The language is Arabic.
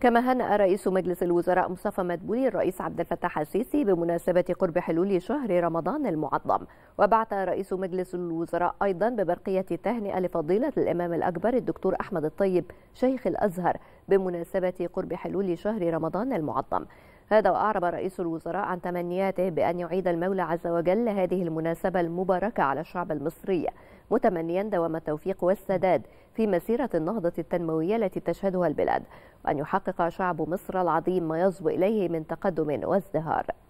كما هنأ رئيس مجلس الوزراء مصطفى مدبولي الرئيس عبد الفتاح السيسي بمناسبة قرب حلول شهر رمضان المعظم وبعث رئيس مجلس الوزراء أيضا ببرقية تهنئة لفضيلة الإمام الأكبر الدكتور أحمد الطيب شيخ الأزهر بمناسبة قرب حلول شهر رمضان المعظم هذا وأعرب رئيس الوزراء عن تمنياته بأن يعيد المولى عز وجل هذه المناسبة المباركة على الشعب المصري متمنيا دوام التوفيق والسداد في مسيرة النهضة التنموية التي تشهدها البلاد وأن يحقق شعب مصر العظيم ما يصبو إليه من تقدم وازدهار